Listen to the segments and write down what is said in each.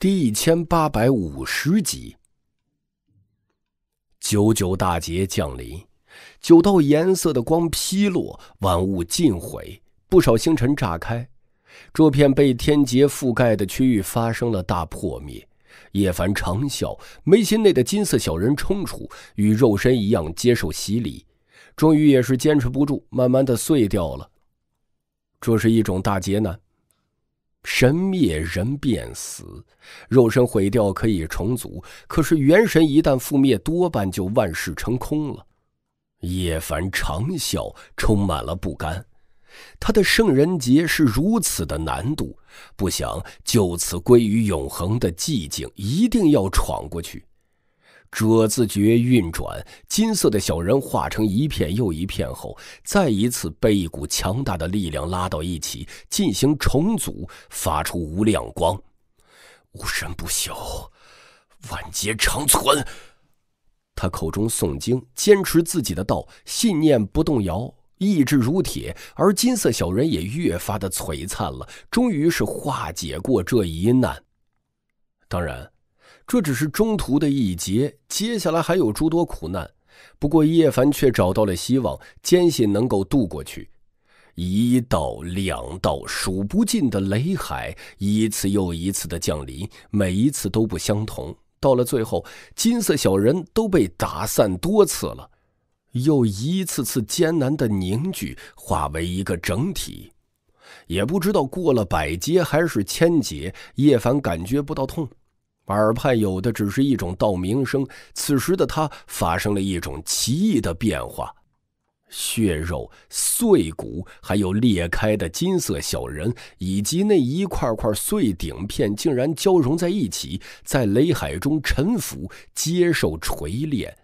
第一千八百五十集，九九大劫降临，九道颜色的光劈落，万物尽毁，不少星辰炸开，这片被天劫覆盖的区域发生了大破灭。叶凡长啸，眉心内的金色小人冲出，与肉身一样接受洗礼，终于也是坚持不住，慢慢的碎掉了。这是一种大劫难。神灭人便死，肉身毁掉可以重组，可是元神一旦覆灭，多半就万事成空了。叶凡长啸，充满了不甘。他的圣人劫是如此的难度，不想就此归于永恒的寂静，一定要闯过去。者字诀运转，金色的小人化成一片又一片后，再一次被一股强大的力量拉到一起，进行重组，发出无量光，无神不朽，万劫长存。他口中诵经，坚持自己的道，信念不动摇，意志如铁，而金色小人也越发的璀璨了。终于是化解过这一难，当然。这只是中途的一劫，接下来还有诸多苦难。不过叶凡却找到了希望，坚信能够渡过去。一道、两道，数不尽的雷海一次又一次的降临，每一次都不相同。到了最后，金色小人都被打散多次了，又一次次艰难的凝聚，化为一个整体。也不知道过了百劫还是千劫，叶凡感觉不到痛。耳畔有的只是一种道名声。此时的他发生了一种奇异的变化，血肉、碎骨，还有裂开的金色小人，以及那一块块碎顶片，竟然交融在一起，在雷海中沉浮，接受锤炼。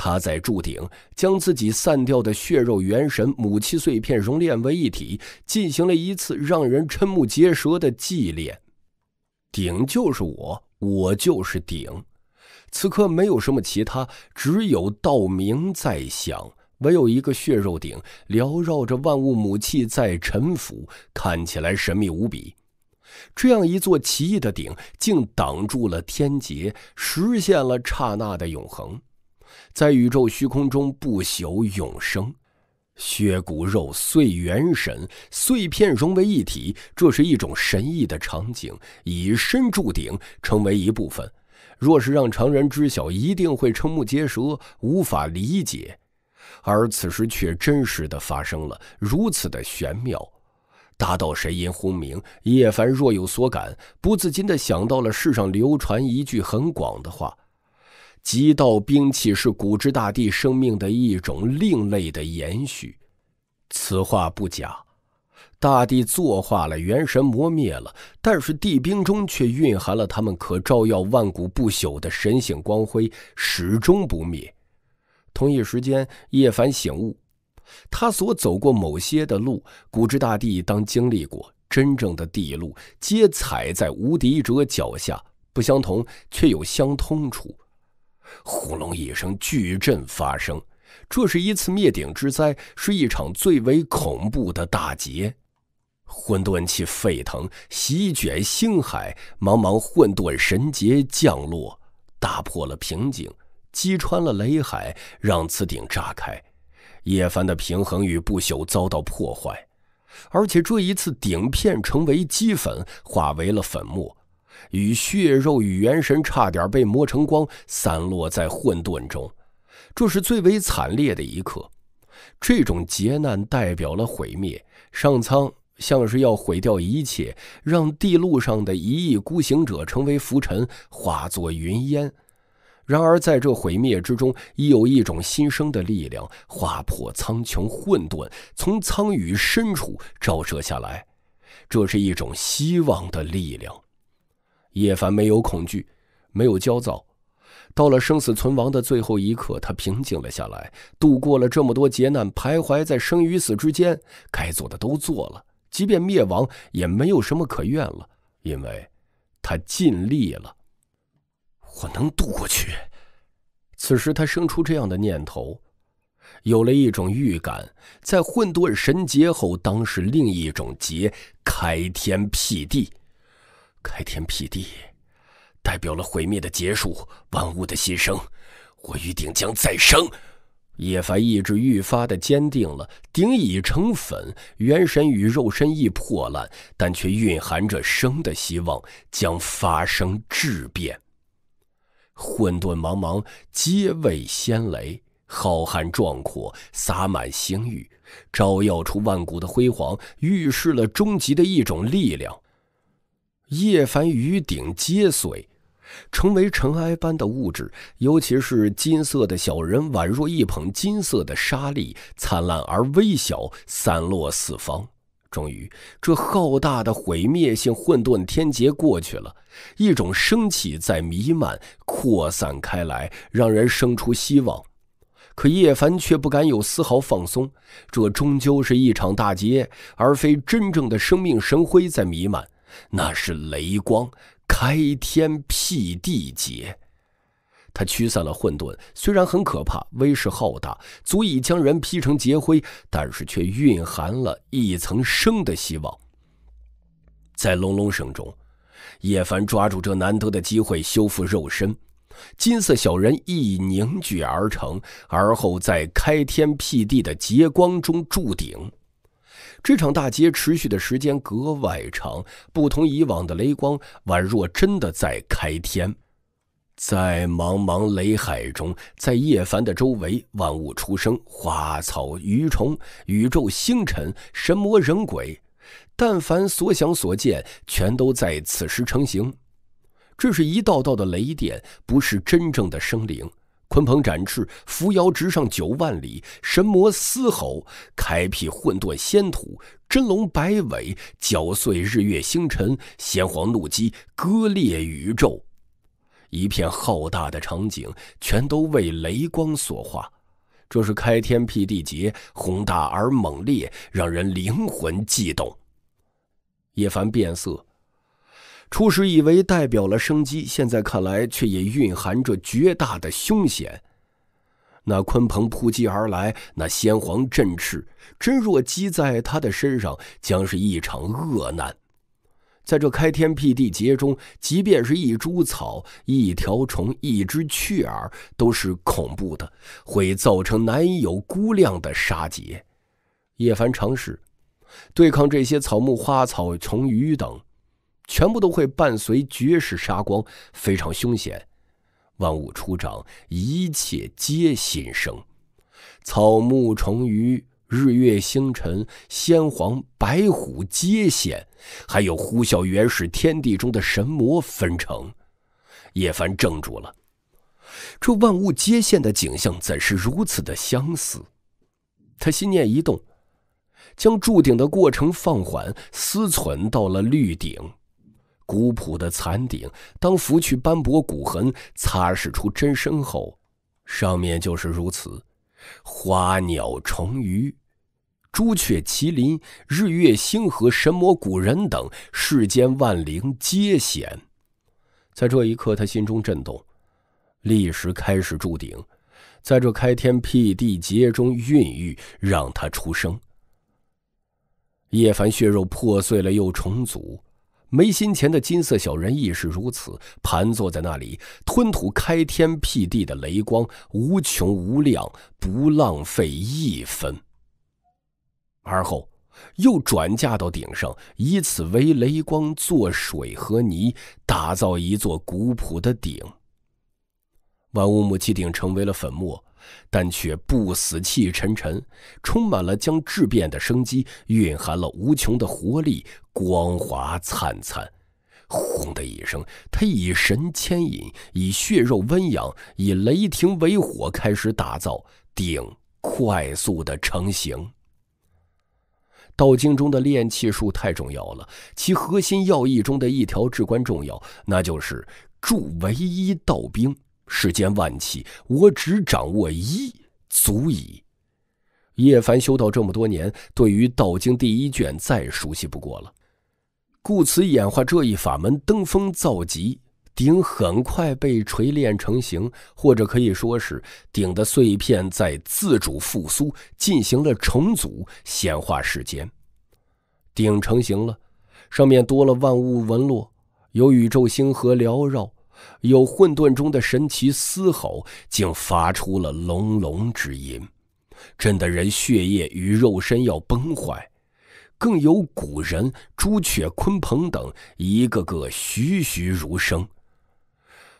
他在铸鼎，将自己散掉的血肉元神、母亲碎片熔炼为一体，进行了一次让人瞠目结舌的祭炼。鼎就是我。我就是鼎，此刻没有什么其他，只有道明在响，唯有一个血肉鼎缭绕着万物母气在沉浮，看起来神秘无比。这样一座奇异的鼎，竟挡住了天劫，实现了刹那的永恒，在宇宙虚空中不朽永生。血骨肉碎元神碎片融为一体，这是一种神异的场景。以身铸鼎，成为一部分。若是让常人知晓，一定会瞠目结舌，无法理解。而此时却真实的发生了，如此的玄妙。大道神音轰鸣，叶凡若有所感，不自禁的想到了世上流传一句很广的话。极道兵器是古之大帝生命的一种另类的延续，此话不假。大帝作化了，元神磨灭了，但是地兵中却蕴含了他们可照耀万古不朽的神性光辉，始终不灭。同一时间，叶凡醒悟，他所走过某些的路，古之大帝当经历过，真正的地路，皆踩在无敌者脚下，不相同，却有相通处。轰隆一声巨震发生，这是一次灭顶之灾，是一场最为恐怖的大劫。混沌气沸腾，席卷星海，茫茫混沌神劫降落，打破了瓶颈，击穿了雷海，让此顶炸开。叶凡的平衡与不朽遭到破坏，而且这一次顶片成为齑粉，化为了粉末。与血肉与元神差点被磨成光，散落在混沌中。这是最为惨烈的一刻。这种劫难代表了毁灭，上苍像是要毁掉一切，让地路上的一意孤行者成为浮尘，化作云烟。然而，在这毁灭之中，亦有一种新生的力量，划破苍穹混沌，从苍宇深处照射下来。这是一种希望的力量。叶凡没有恐惧，没有焦躁。到了生死存亡的最后一刻，他平静了下来。度过了这么多劫难，徘徊在生与死之间，该做的都做了。即便灭亡，也没有什么可怨了，因为，他尽力了。我能渡过去。此时，他生出这样的念头，有了一种预感：在混沌神劫后，当是另一种劫——开天辟地。开天辟地，代表了毁灭的结束，万物的新生。我预定将再生。叶凡意志愈发的坚定了。鼎已成粉，元神与肉身亦破烂，但却蕴含着生的希望，将发生质变。混沌茫茫，皆为仙雷，浩瀚壮阔，洒满星域，照耀出万古的辉煌，预示了终极的一种力量。叶凡与鼎皆碎，成为尘埃般的物质。尤其是金色的小人，宛若一捧金色的沙粒，灿烂而微小，散落四方。终于，这浩大的毁灭性混沌天劫过去了，一种生气在弥漫、扩散开来，让人生出希望。可叶凡却不敢有丝毫放松，这终究是一场大劫，而非真正的生命神辉在弥漫。那是雷光，开天辟地劫。他驱散了混沌，虽然很可怕，威势浩大，足以将人劈成劫灰，但是却蕴含了一层生的希望。在隆隆声中，叶凡抓住这难得的机会修复肉身，金色小人一凝聚而成，而后在开天辟地的劫光中铸顶。这场大劫持续的时间格外长，不同以往的雷光，宛若真的在开天。在茫茫雷海中，在叶凡的周围，万物出生，花草、鱼虫、宇宙星辰、神魔人鬼，但凡所想所见，全都在此时成型。这是一道道的雷电，不是真正的生灵。鲲鹏展翅，扶摇直上九万里；神魔嘶吼，开辟混沌仙土；真龙摆尾，搅碎日月星辰；先皇怒击，割裂宇宙。一片浩大的场景，全都为雷光所化。这是开天辟地劫，宏大而猛烈，让人灵魂悸动。叶凡变色。初时以为代表了生机，现在看来却也蕴含着绝大的凶险。那鲲鹏扑击而来，那先皇振翅，真若击在他的身上，将是一场恶难。在这开天辟地劫中，即便是一株草、一条虫、一只雀儿，都是恐怖的，会造成难以有估量的杀劫。叶凡尝试对抗这些草木、花草、虫鱼等。全部都会伴随绝世杀光，非常凶险。万物初长，一切皆新生。草木、虫鱼、日月、星辰、仙皇、白虎皆现，还有呼啸原始天地中的神魔纷呈。叶凡怔住了，这万物皆现的景象怎是如此的相似？他心念一动，将铸鼎的过程放缓，思忖到了绿鼎。古朴的残鼎，当拂去斑驳骨痕，擦拭出真身后，上面就是如此：花鸟虫鱼、朱雀麒麟、日月星河、神魔古人等世间万灵皆显。在这一刻，他心中震动，立时开始铸鼎，在这开天辟地劫中孕育，让他出生。叶凡血肉破碎了，又重组。眉心前的金色小人亦是如此，盘坐在那里，吞吐开天辟地的雷光，无穷无量，不浪费一分。而后，又转嫁到顶上，以此为雷光做水和泥，打造一座古朴的顶。万物母气鼎成为了粉末，但却不死气沉沉，充满了将质变的生机，蕴含了无穷的活力，光华灿灿。轰的一声，他以神牵引，以血肉温养，以雷霆为火，开始打造鼎，快速的成型。道经中的炼气术太重要了，其核心要义中的一条至关重要，那就是铸唯一道兵。世间万器，我只掌握一，足矣。叶凡修道这么多年，对于《道经》第一卷再熟悉不过了，故此演化这一法门登峰造极。顶很快被锤炼成型，或者可以说是顶的碎片在自主复苏，进行了重组显化世间。顶成型了，上面多了万物纹络，有宇宙星河缭绕。有混沌中的神奇嘶吼，竟发出了隆隆之音，震得人血液与肉身要崩坏。更有古人、朱雀、鲲鹏等，一个个栩栩如生。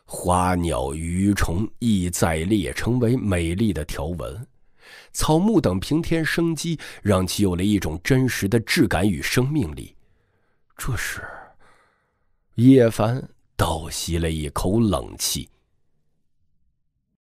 花鸟鱼虫亦在列，成为美丽的条纹；草木等平添生机，让其有了一种真实的质感与生命力。这是叶凡。倒吸了一口冷气。